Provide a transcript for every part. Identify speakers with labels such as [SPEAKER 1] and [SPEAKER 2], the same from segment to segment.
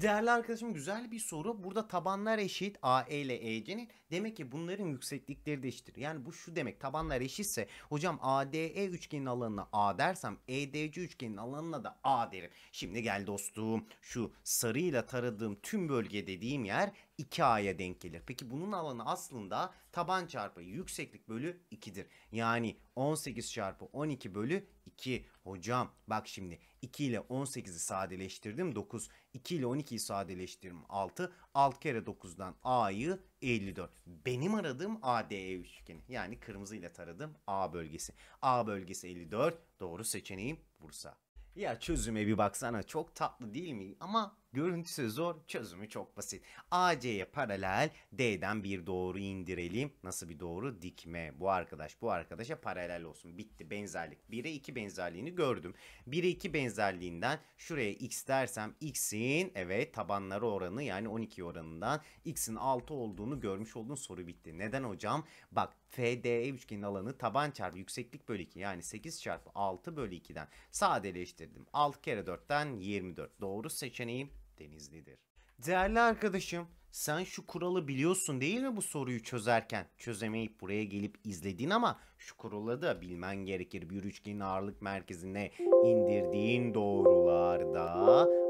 [SPEAKER 1] Değerli arkadaşım güzel bir soru. Burada tabanlar eşit AE ile EC'nin. Demek ki bunların yükseklikleri de eşittir. Yani bu şu demek tabanlar eşitse hocam ADE üçgenin alanına A dersem EDC üçgenin alanına da A derim. Şimdi gel dostum şu sarıyla taradığım tüm bölge dediğim yer 2A'ya denk gelir. Peki bunun alanı aslında taban çarpı yükseklik bölü 2'dir. Yani 18 çarpı 12 bölü 2. Hocam bak şimdi 2 ile 18'i sadeleştirdim 9. 2 ile 12'yi sadeleştirdim 6. 6 kere 9'dan A'yı 54. Benim aradığım ADE üçgeni. Yani kırmızı ile taradığım A bölgesi. A bölgesi 54. Doğru seçeneğim Bursa. Ya çözüme bir baksana çok tatlı değil mi? Ama Görüntüsü zor, çözümü çok basit. AC'ye paralel D'den bir doğru indirelim. Nasıl bir doğru? Dikme. Bu arkadaş bu arkadaşa paralel olsun. Bitti benzerlik. 1'e 2 benzerliğini gördüm. 1'e 2 benzerliğinden şuraya x dersem x'in evet tabanları oranı yani 12 oranından x'in 6 olduğunu görmüş olduğun soru bitti. Neden hocam? Bak FDE üçgenin alanı taban çarpı yükseklik bölü 2 yani 8 çarpı 6 bölü 2'den sadeleştirdim. 6 kere 4'ten 24. Doğru seçeneğim Denizli'dir. Değerli arkadaşım, sen şu kuralı biliyorsun değil mi bu soruyu çözerken? Çözemeyip buraya gelip izledin ama şu kuralı da bilmen gerekir. Bir üçgenin ağırlık merkezine indirdiğin doğrularda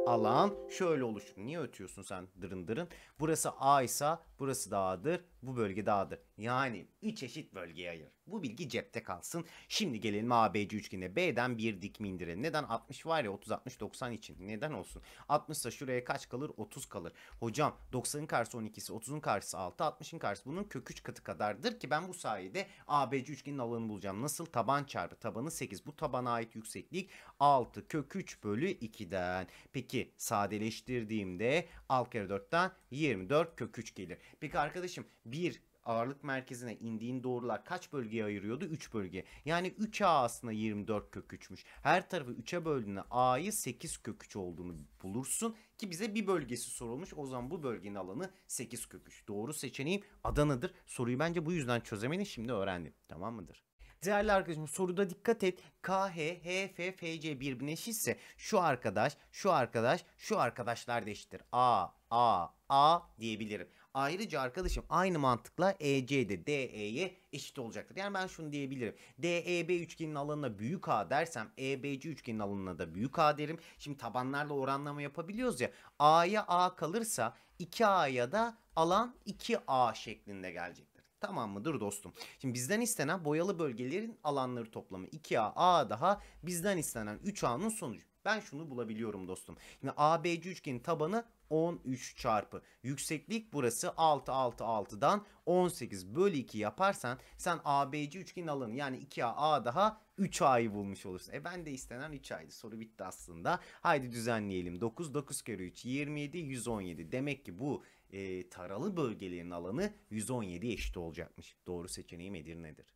[SPEAKER 1] alan şöyle oluşur. Niye ötüyorsun sen dırın dırın? Burası A ise Burası dağdır, bu bölge dağdır. Yani 3 eşit bölgeye ayır. Bu bilgi cepte kalsın. Şimdi gelelim ABC üçgenine. B'den bir dikme indirelim. Neden 60 var ya 30 60 90 için. Neden olsun? 60 ise şuraya kaç kalır? 30 kalır. Hocam 90'ın karşısı 12'si, 30'un karşısı 6, 60'ın karşısı bunun kök 3 katı kadardır ki ben bu sayede ABC üçgenin alanını bulacağım. Nasıl? Taban çarpı tabanı 8. Bu tabana ait yükseklik 6 kök 3 bölü 2'den. Peki sadeleştirdiğimde 6 kare 4'ten 24 kök 3 gelir. Peki arkadaşım bir ağırlık merkezine indiğin doğrular kaç bölgeye ayırıyordu? 3 bölge. Yani 3A aslında 24 kök 3'müş. Her tarafı 3'e böldüğünde A'yı 8 kök 3 olduğunu bulursun. Ki bize bir bölgesi sorulmuş. O zaman bu bölgenin alanı 8 kök 3. Doğru seçeneğim Adana'dır. Soruyu bence bu yüzden çözemedin. Şimdi öğrendim. Tamam mıdır? Değerli arkadaşım soruda dikkat et. K, H, H, F, F, C birbirine eşitse şu arkadaş, şu arkadaş, şu arkadaşlar da eşittir. A, A, A diyebilirim. Ayrıca arkadaşım aynı mantıkla EC DE'ye eşit olacaktır. Yani ben şunu diyebilirim. DEB üçgenin alanına büyük A dersem EBC üçgenin alanına da büyük A derim. Şimdi tabanlarla oranlama yapabiliyoruz ya. A'ya A kalırsa 2A'ya da alan 2A şeklinde gelecektir. Tamam mıdır dostum? Şimdi bizden istenen boyalı bölgelerin alanları toplamı 2A, A daha bizden istenen 3A'nın sonucu. Ben şunu bulabiliyorum dostum. Şimdi ABC üçgenin tabanı 13 çarpı yükseklik burası 6 6 6'dan 18 bölü 2 yaparsan sen ABC üçgenin alanı yani 2A A daha 3A'yı bulmuş olursun. E ben de istenen 3A'ydı. Soru bitti aslında. Haydi düzenleyelim. 9 9 kere 3 27 117. Demek ki bu e, taralı bölgelerin alanı 117 eşit olacakmış. Doğru seçeneği nedir nedir?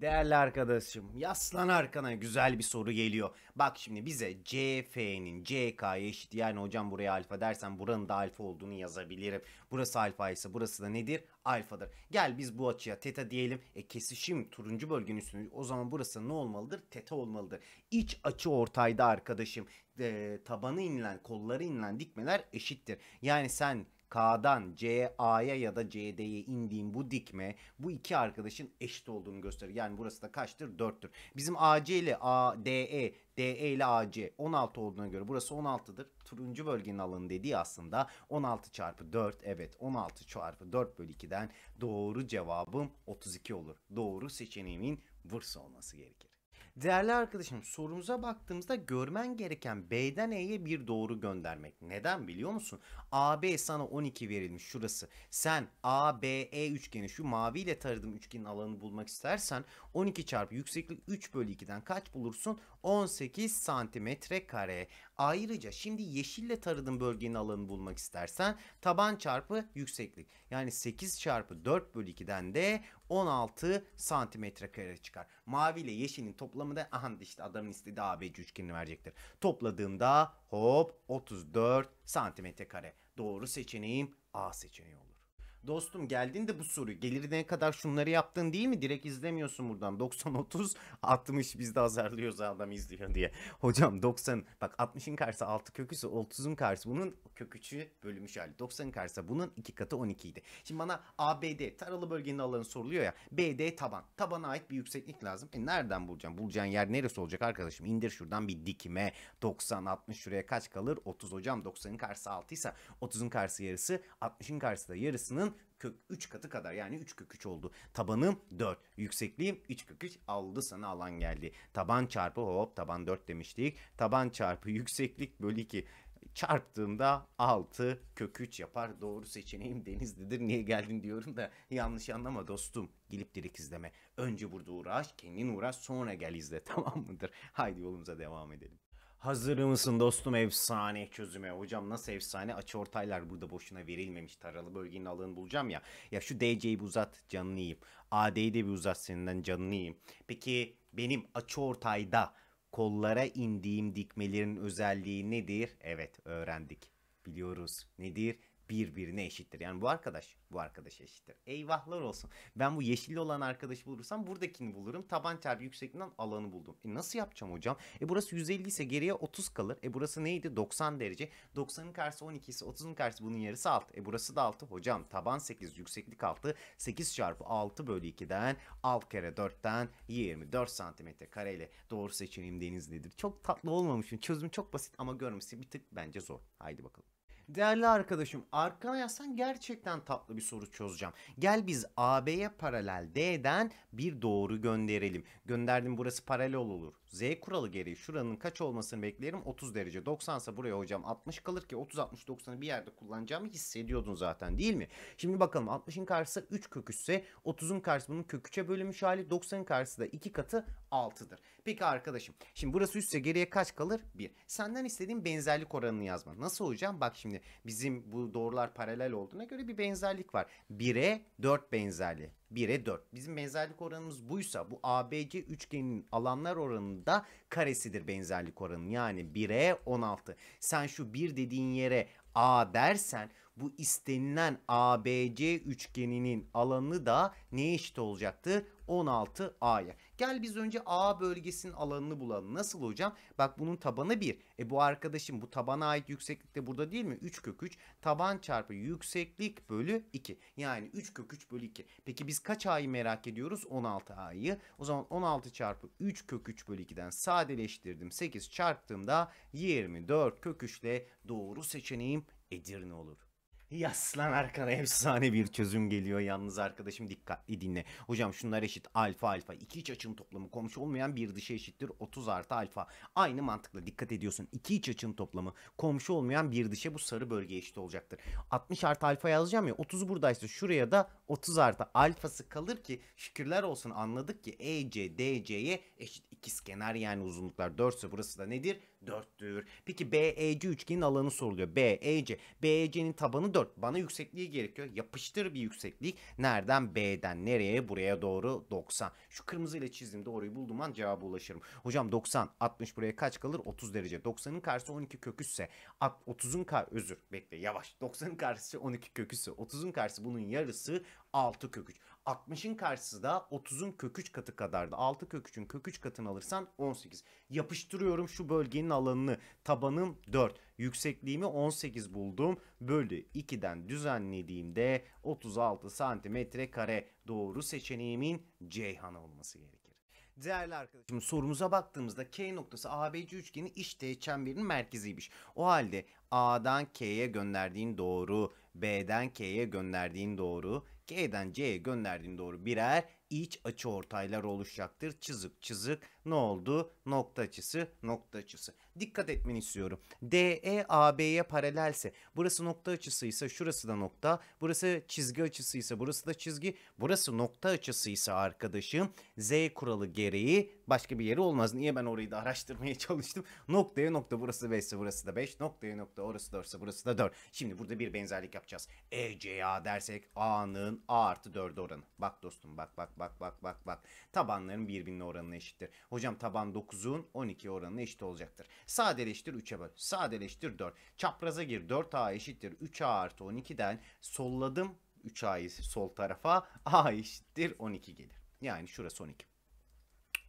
[SPEAKER 1] Değerli arkadaşım, yaslan arkana güzel bir soru geliyor. Bak şimdi bize CF'nin CK'ya eşit yani hocam buraya alfa dersen buranın da alfa olduğunu yazabilirim. Burası alfa ise burası da nedir? Alfadır. Gel biz bu açıya teta diyelim. E kesişim turuncu bölgenin üstünde. O zaman burası ne olmalıdır? Teta olmalıdır. İç açı ortayda arkadaşım. E, tabanı inilen, kolları inilen dikmeler eşittir. Yani sen K'dan C A'ya ya da CD'ye indiğim bu dikme bu iki arkadaşın eşit olduğunu gösterir. Yani burası da kaçtır? 4'tür. Bizim AC ile ADE, DE ile AC 16 olduğuna göre burası 16'dır. Turuncu bölgenin alanı dediği aslında 16 çarpı 4 evet 16 çarpı 4 bölü 2'den doğru cevabım 32 olur. Doğru seçeneğimin Bursa olması gerekir. Değerli arkadaşım sorumuza baktığımızda görmen gereken B'den E'ye bir doğru göndermek. Neden biliyor musun? AB sana 12 verilmiş şurası. Sen ABE üçgeni şu maviyle taradığım üçgenin alanını bulmak istersen 12 çarpı yükseklik 3 bölü 2'den kaç bulursun? 18 santimetre kare. Ayrıca şimdi yeşille taradığım bölgenin alanını bulmak istersen taban çarpı yükseklik. Yani 8 çarpı 4 bölü 2'den de 16 santimetre kare çıkar. Mavi ile yeşilin toplamı da aha işte adamın istediği ABC üçgenini verecektir. Topladığımda hop 34 santimetre kare. Doğru seçeneğim A seçeneği olur. Dostum geldiğinde bu soruyu gelirine kadar şunları yaptın değil mi? Direkt izlemiyorsun buradan. 90-30 60 biz de azarlıyoruz adam izliyor diye. Hocam 90 bak 60'ın karşısı 6 köküse 30'un karşısı bunun kök 3'ü bölünmüş hali. 90'ın karşısı bunun 2 katı 12 idi. Şimdi bana ABD taralı bölgenin alanı soruluyor ya. BD taban. Tabana ait bir yükseklik lazım. E nereden bulacağım? Bulacağın yer neresi olacak arkadaşım? İndir şuradan bir dikime. 90-60 şuraya kaç kalır? 30 hocam 90'ın karşısı 6 ise 30'un karşısı yarısı 60'ın karşısı da yarısının tabanının kök 3 katı kadar yani 3 kök 3 oldu. Tabanım 4. Yüksekliğim 3 kök 3 aldı sana alan geldi. Taban çarpı hop taban 4 demiştik. Taban çarpı yükseklik bölü 2 çarptığımda 6 kök 3 yapar. Doğru seçeneğim Denizli'dir. Niye geldin diyorum da yanlış anlama dostum. Gelip direkt izleme. Önce burada uğraş, kendin uğraş, sonra gel izle. Tamam mıdır? Haydi yolumuza devam edelim. Hazır mısın dostum efsane çözüme? Hocam nasıl efsane? Açı ortaylar burada boşuna verilmemiş. Taralı bölgenin alanını bulacağım ya. Ya şu DC'yi bir uzat canını yiyeyim. AD'yi de bir uzat seninden canını yiyeyim. Peki benim açı ortayda kollara indiğim dikmelerin özelliği nedir? Evet öğrendik. Biliyoruz. Nedir? birbirine eşittir. Yani bu arkadaş bu arkadaş eşittir. Eyvahlar olsun. Ben bu yeşilli olan arkadaşı bulursam buradakini bulurum. Taban çarpı yüksekliğinden alanı buldum. E nasıl yapacağım hocam? E burası 150 ise geriye 30 kalır. E burası neydi? 90 derece. 90'ın karşısı 12 ise 30'un karşısı bunun yarısı 6. E burası da 6. Hocam taban 8 yükseklik 6. 8 çarpı 6 bölü 2'den 6 kere 4'ten 24 santimetre kareyle doğru seçeneğim denizlidir. Çok tatlı olmamışım. Çözüm çok basit ama görmesi bir tık bence zor. Haydi bakalım. Değerli arkadaşım arkana yazsan gerçekten tatlı bir soru çözeceğim. Gel biz AB'ye paralel D'den bir doğru gönderelim. Gönderdim burası paralel olur. Z kuralı gereği şuranın kaç olmasını beklerim 30 derece. 90 ise buraya hocam 60 kalır ki 30 60 90'ı bir yerde kullanacağımı hissediyordun zaten değil mi? Şimdi bakalım 60'ın karşısı 3 köküçse 30'un karşısı bunun köküçe 3'e bölünmüş hali 90'ın karşısı da 2 katı 6'dır. Peki arkadaşım şimdi burası 3 ise geriye kaç kalır? 1. Senden istediğim benzerlik oranını yazma. Nasıl hocam? Bak şimdi bizim bu doğrular paralel olduğuna göre bir benzerlik var. 1'e 4 benzerliği. 1'e 4. Bizim benzerlik oranımız buysa bu ABC üçgeninin alanlar oranında karesidir benzerlik oranı. Yani 1'e 16. Sen şu 1 dediğin yere A dersen bu istenilen ABC üçgeninin alanı da ne eşit olacaktı? 16A'ya. Gel biz önce A bölgesinin alanını bulalım. Nasıl hocam? Bak bunun tabanı 1. E bu arkadaşım bu tabana ait yükseklik de burada değil mi? 3 kök 3. Taban çarpı yükseklik bölü 2. Yani 3 kök 3 bölü 2. Peki biz kaç A'yı merak ediyoruz? 16A'yı. O zaman 16 çarpı 3 kök 3 bölü 2'den sadeleştirdim. 8 çarptığımda 24 kök 3 ile doğru seçeneğim Edirne olur. Yaslan arkana efsane bir çözüm geliyor yalnız arkadaşım dikkatli dinle. Hocam şunlar eşit alfa alfa iki iç açının toplamı komşu olmayan bir dışı eşittir 30 artı alfa. Aynı mantıkla dikkat ediyorsun iki iç açının toplamı komşu olmayan bir dışa bu sarı bölge eşit olacaktır. 60 artı alfa yazacağım ya 30 buradaysa şuraya da 30 artı alfası kalır ki şükürler olsun anladık ki EC DC'ye eşit kenar yani uzunluklar 4 ise burası da nedir? 4'tür. Peki BEC üçgenin alanı soruluyor. BEC BEC'nin tabanı 14. Bana yüksekliği gerekiyor. Yapıştır bir yükseklik. Nereden? B'den. Nereye? Buraya doğru 90. Şu kırmızı ile çizdiğimde orayı bulduğum an cevaba ulaşırım. Hocam 90. 60 buraya kaç kalır? 30 derece. 90'ın karşısı 12 köküsse. 30'un kar özür. Bekle yavaş. 90'ın karşısı 12 köküsse. 30'un karşısı bunun yarısı 6 kök 3. 60'ın karşısı da 30'un kök 3 katı kadardı. 6 kök 3'ün kök katını alırsan 18. Yapıştırıyorum şu bölgenin alanını. Tabanım 4. Yüksekliğimi 18 buldum. Bölü 2'den düzenlediğimde 36 santimetre kare doğru seçeneğimin Ceyhan olması gerekir. Değerli arkadaşım sorumuza baktığımızda K noktası ABC üçgeni iç teğet çemberinin merkeziymiş. O halde A'dan K'ye gönderdiğin doğru, B'den K'ye gönderdiğin doğru, G'den C'ye gönderdiğin doğru birer iç açı ortaylar oluşacaktır. Çizik çizik ne oldu? Nokta açısı, nokta açısı. Dikkat etmeni istiyorum. DE AB'ye paralelse, burası nokta açısıysa şurası da nokta, burası çizgi açısıysa burası da çizgi, burası nokta açısıysa arkadaşım Z kuralı gereği başka bir yeri olmaz. Niye ben orayı da araştırmaya çalıştım? Noktaya nokta burası 5 burası da 5, noktaya nokta orası 4 ise burası da 4. Şimdi burada bir benzerlik yapacağız. ECA dersek A'nın A artı 4 oranı. Bak dostum bak bak bak bak bak bak. Tabanların birbirine oranına eşittir. O Hocam taban 9'un 12 oranına eşit olacaktır. Sadeleştir 3'e böl. Sadeleştir 4. Çapraza gir 4a eşittir 3a artı 12'den solladım 3a'yı sol tarafa a eşittir 12 gelir. Yani şurası 12.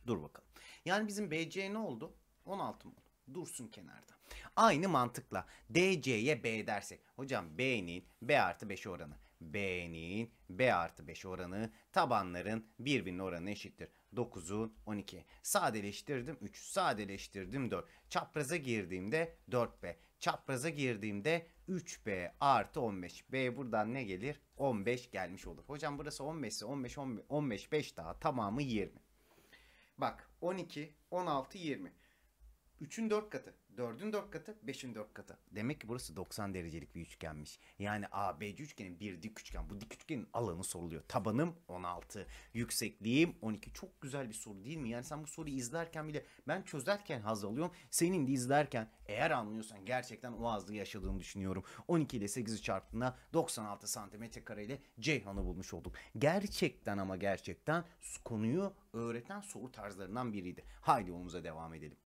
[SPEAKER 1] Dur bakalım. Yani bizim BC ne oldu? 16 mı oldu? Dursun kenarda. Aynı mantıkla DC'ye B dersek. Hocam B'nin B artı 5 oranı. B'nin B artı 5 oranı tabanların birbirinin oranı eşittir. 9'u 12. Sadeleştirdim 3. Sadeleştirdim 4. Çapraza girdiğimde 4B. Çapraza girdiğimde 3B artı 15. B buradan ne gelir? 15 gelmiş olur. Hocam burası 15 ise 15, 15, 15, 5 daha tamamı 20. Bak 12, 16, 20. 3'ün 4 katı. 4'ün 4 katı, 5'in 4 katı. Demek ki burası 90 derecelik bir üçgenmiş. Yani ABC üçgenin bir dik üçgen. Bu dik üçgenin alanı soruluyor. Tabanım 16, yüksekliğim 12. Çok güzel bir soru değil mi? Yani sen bu soruyu izlerken bile ben çözerken haz alıyorum. Senin de izlerken eğer anlıyorsan gerçekten o hazlı yaşadığını düşünüyorum. 12 ile 8'i çarptığında 96 santimetre kare ile Ceyhan'ı bulmuş olduk. Gerçekten ama gerçekten konuyu öğreten soru tarzlarından biriydi. Haydi yolumuza devam edelim.